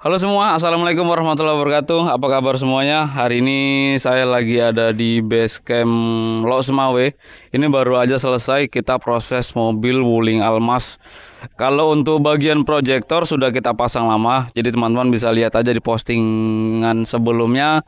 Halo semua, Assalamualaikum warahmatullahi wabarakatuh Apa kabar semuanya? Hari ini saya lagi ada di base camp Lok Semawe Ini baru aja selesai kita proses mobil wuling almas Kalau untuk bagian proyektor sudah kita pasang lama Jadi teman-teman bisa lihat aja di postingan sebelumnya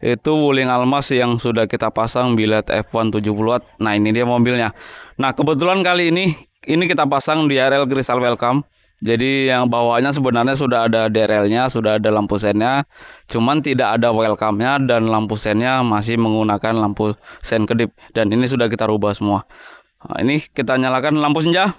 itu wuling almas yang sudah kita pasang bilet F1 70 watt. Nah, ini dia mobilnya. Nah, kebetulan kali ini ini kita pasang di RL Crystal Welcome jadi yang bawahnya sebenarnya sudah ada drl sudah ada lampu sennya, cuman tidak ada welcome-nya dan lampu sennya masih menggunakan lampu sen kedip dan ini sudah kita rubah semua. Nah, ini kita nyalakan lampu senja.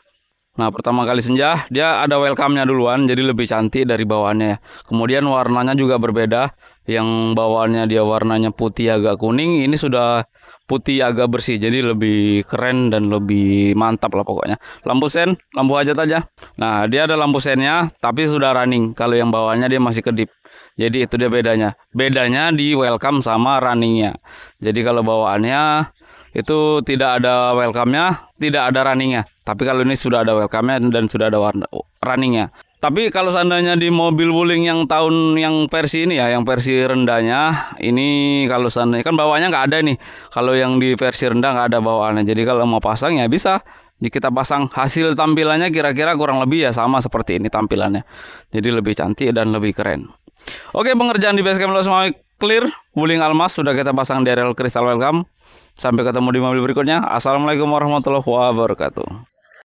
Nah, pertama kali senja, dia ada welcome-nya duluan, jadi lebih cantik dari bawaannya. Kemudian warnanya juga berbeda. Yang bawaannya dia warnanya putih agak kuning, ini sudah putih agak bersih. Jadi lebih keren dan lebih mantap lah pokoknya. Lampu sen, lampu hajat aja. Nah, dia ada lampu sennya, tapi sudah running. Kalau yang bawaannya dia masih kedip. Jadi itu dia bedanya. Bedanya di welcome sama runningnya. Jadi kalau bawaannya itu tidak ada welcome-nya, tidak ada runningnya. Tapi kalau ini sudah ada welcome-nya dan sudah ada oh, runningnya. Tapi kalau seandainya di mobil Wuling yang tahun yang versi ini ya, yang versi rendahnya, ini kalau seandainya kan bawaannya nggak ada nih. Kalau yang di versi rendah nggak ada bawaannya. Jadi kalau mau pasang ya bisa. Jadi kita pasang hasil tampilannya kira-kira kurang lebih ya sama seperti ini tampilannya. Jadi lebih cantik dan lebih keren. Oke, pengerjaan di Basecamp lo semua clear. Wuling Almas sudah kita pasang di areal Crystal Welcome. Sampai ketemu di mobil berikutnya. Assalamualaikum warahmatullahi wabarakatuh.